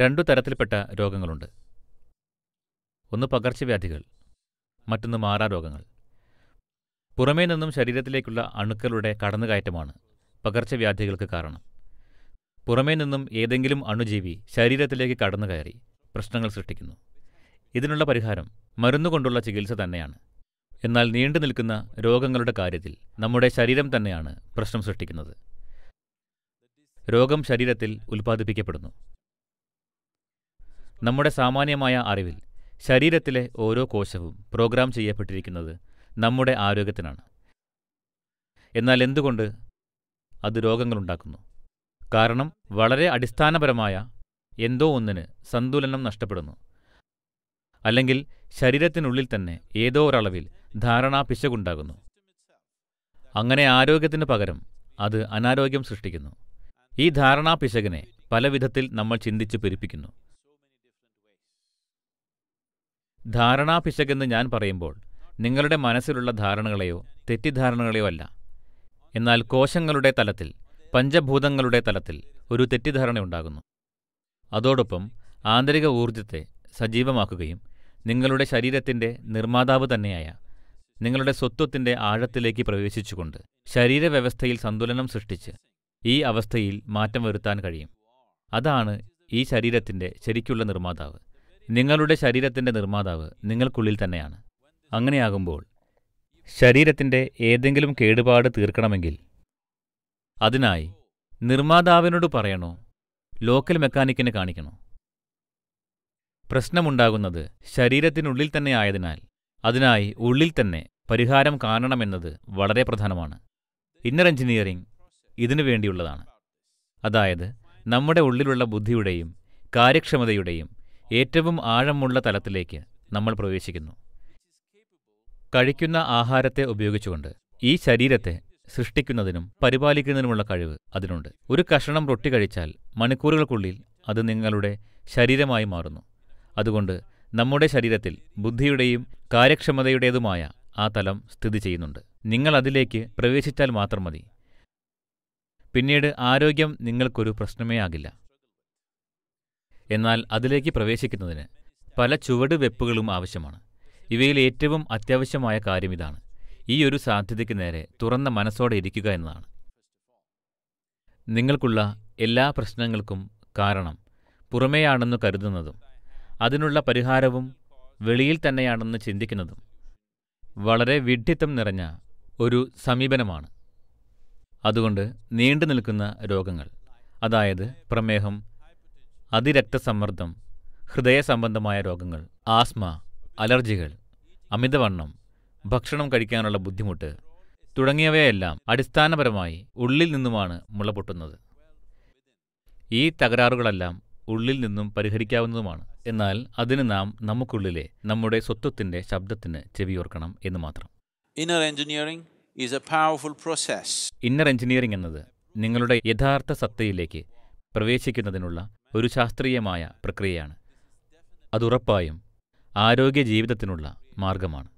രണ്ടു തരത്തിൽപ്പെട്ട രോഗങ്ങളുണ്ട് ഒന്ന് പകർച്ചവ്യാധികൾ മറ്റൊന്ന് മാറാരോഗങ്ങൾ പുറമേ നിന്നും ശരീരത്തിലേക്കുള്ള അണുക്കളുടെ കടന്നുകയറ്റമാണ് പകർച്ചവ്യാധികൾക്ക് കാരണം പുറമേ നിന്നും ഏതെങ്കിലും അണുജീവി ശരീരത്തിലേക്ക് കടന്നുകയറി പ്രശ്നങ്ങൾ സൃഷ്ടിക്കുന്നു ഇതിനുള്ള പരിഹാരം മരുന്നുകൊണ്ടുള്ള ചികിത്സ തന്നെയാണ് എന്നാൽ നീണ്ടു നിൽക്കുന്ന രോഗങ്ങളുടെ കാര്യത്തിൽ നമ്മുടെ ശരീരം തന്നെയാണ് പ്രശ്നം സൃഷ്ടിക്കുന്നത് രോഗം ശരീരത്തിൽ ഉൽപ്പാദിപ്പിക്കപ്പെടുന്നു നമ്മുടെ സാമാന്യമായ അറിവിൽ ശരീരത്തിലെ ഓരോ കോശവും പ്രോഗ്രാം ചെയ്യപ്പെട്ടിരിക്കുന്നത് നമ്മുടെ ആരോഗ്യത്തിനാണ് എന്നാൽ എന്തുകൊണ്ട് അത് രോഗങ്ങളുണ്ടാക്കുന്നു കാരണം വളരെ അടിസ്ഥാനപരമായ എന്തോ ഒന്നിന് സന്തുലനം നഷ്ടപ്പെടുന്നു അല്ലെങ്കിൽ ശരീരത്തിനുള്ളിൽ തന്നെ ഏതോ ഒരളവിൽ ധാരണാ പിശകുണ്ടാകുന്നു അങ്ങനെ ആരോഗ്യത്തിന് പകരം അത് അനാരോഗ്യം സൃഷ്ടിക്കുന്നു ഈ ധാരണാ പിശകിനെ പല വിധത്തിൽ നമ്മൾ ചിന്തിച്ച് പെരുപ്പിക്കുന്നു ധാരണാപിശകെന്ന് ഞാൻ പറയുമ്പോൾ നിങ്ങളുടെ മനസ്സിലുള്ള ധാരണകളെയോ തെറ്റിദ്ധാരണകളെയോ അല്ല എന്നാൽ കോശങ്ങളുടെ തലത്തിൽ പഞ്ചഭൂതങ്ങളുടെ തലത്തിൽ ഒരു തെറ്റിദ്ധാരണയുണ്ടാകുന്നു അതോടൊപ്പം ആന്തരിക ഊർജത്തെ സജീവമാക്കുകയും നിങ്ങളുടെ ശരീരത്തിൻ്റെ നിർമ്മാതാവ് തന്നെയായ നിങ്ങളുടെ സ്വത്വത്തിൻ്റെ ആഴത്തിലേക്ക് പ്രവേശിച്ചുകൊണ്ട് ശരീരവ്യവസ്ഥയിൽ സന്തുലനം സൃഷ്ടിച്ച് ഈ അവസ്ഥയിൽ മാറ്റം വരുത്താൻ കഴിയും അതാണ് ഈ ശരീരത്തിൻ്റെ ശരിക്കുള്ള നിർമ്മാതാവ് നിങ്ങളുടെ ശരീരത്തിൻ്റെ നിർമ്മാതാവ് നിങ്ങൾക്കുള്ളിൽ തന്നെയാണ് അങ്ങനെയാകുമ്പോൾ ശരീരത്തിൻ്റെ ഏതെങ്കിലും കേടുപാട് തീർക്കണമെങ്കിൽ അതിനായി നിർമ്മാതാവിനോട് പറയണോ ലോക്കൽ മെക്കാനിക്കിനെ കാണിക്കണോ പ്രശ്നമുണ്ടാകുന്നത് ശരീരത്തിനുള്ളിൽ തന്നെ ആയതിനാൽ അതിനായി ഉള്ളിൽ തന്നെ പരിഹാരം കാണണമെന്നത് വളരെ പ്രധാനമാണ് ഇന്നർ എഞ്ചിനീയറിംഗ് ഇതിനു വേണ്ടിയുള്ളതാണ് അതായത് നമ്മുടെ ഉള്ളിലുള്ള ബുദ്ധിയുടെയും കാര്യക്ഷമതയുടെയും ഏറ്റവും ആഴമുള്ള തലത്തിലേക്ക് നമ്മൾ പ്രവേശിക്കുന്നു കഴിക്കുന്ന ആഹാരത്തെ ഉപയോഗിച്ചുകൊണ്ട് ഈ ശരീരത്തെ സൃഷ്ടിക്കുന്നതിനും പരിപാലിക്കുന്നതിനുമുള്ള കഴിവ് അതിനുണ്ട് ഒരു കഷണം റൊട്ടി കഴിച്ചാൽ മണിക്കൂറുകൾക്കുള്ളിൽ അത് നിങ്ങളുടെ ശരീരമായി മാറുന്നു അതുകൊണ്ട് നമ്മുടെ ശരീരത്തിൽ ബുദ്ധിയുടെയും കാര്യക്ഷമതയുടേതുമായ ആ തലം സ്ഥിതി ചെയ്യുന്നുണ്ട് നിങ്ങൾ അതിലേക്ക് പ്രവേശിച്ചാൽ മാത്രം മതി പിന്നീട് ആരോഗ്യം നിങ്ങൾക്കൊരു പ്രശ്നമേ ആകില്ല എന്നാൽ അതിലേക്ക് പ്രവേശിക്കുന്നതിന് പല ചുവടുവെപ്പുകളും ആവശ്യമാണ് ഇവയിൽ ഏറ്റവും അത്യാവശ്യമായ കാര്യം ഇതാണ് ഈ ഒരു സാധ്യതയ്ക്ക് നേരെ തുറന്ന മനസ്സോടെ ഇരിക്കുക എന്നതാണ് നിങ്ങൾക്കുള്ള എല്ലാ പ്രശ്നങ്ങൾക്കും കാരണം പുറമേയാണെന്ന് കരുതുന്നതും അതിനുള്ള പരിഹാരവും വെളിയിൽ തന്നെയാണെന്ന് ചിന്തിക്കുന്നതും വളരെ വിഡ്ഢിത്തം നിറഞ്ഞ ഒരു സമീപനമാണ് അതുകൊണ്ട് നീണ്ടു നിൽക്കുന്ന രോഗങ്ങൾ അതായത് പ്രമേഹം അതിരക്തസമ്മർദ്ദം ഹൃദയ സംബന്ധമായ രോഗങ്ങൾ ആസ്മ അലർജികൾ അമിതവണ്ണം ഭക്ഷണം കഴിക്കാനുള്ള ബുദ്ധിമുട്ട് തുടങ്ങിയവയെല്ലാം അടിസ്ഥാനപരമായി ഉള്ളിൽ നിന്നുമാണ് മുളപൊട്ടുന്നത് ഈ തകരാറുകളെല്ലാം ഉള്ളിൽ നിന്നും പരിഹരിക്കാവുന്നതുമാണ് എന്നാൽ അതിന് നാം നമുക്കുള്ളിലെ നമ്മുടെ സ്വത്വത്തിന്റെ ശബ്ദത്തിന് ചെവിയോർക്കണം എന്ന് മാത്രം inner engineering is a inner engineering എന്നത് നിങ്ങളുടെ യഥാർത്ഥ സത്തയിലേക്ക് പ്രവേശിക്കുന്നതിനുള്ള ഒരു ശാസ്ത്രീയമായ പ്രക്രിയയാണ് അതുറപ്പായും ആരോഗ്യ ജീവിതത്തിനുള്ള മാർഗമാണ്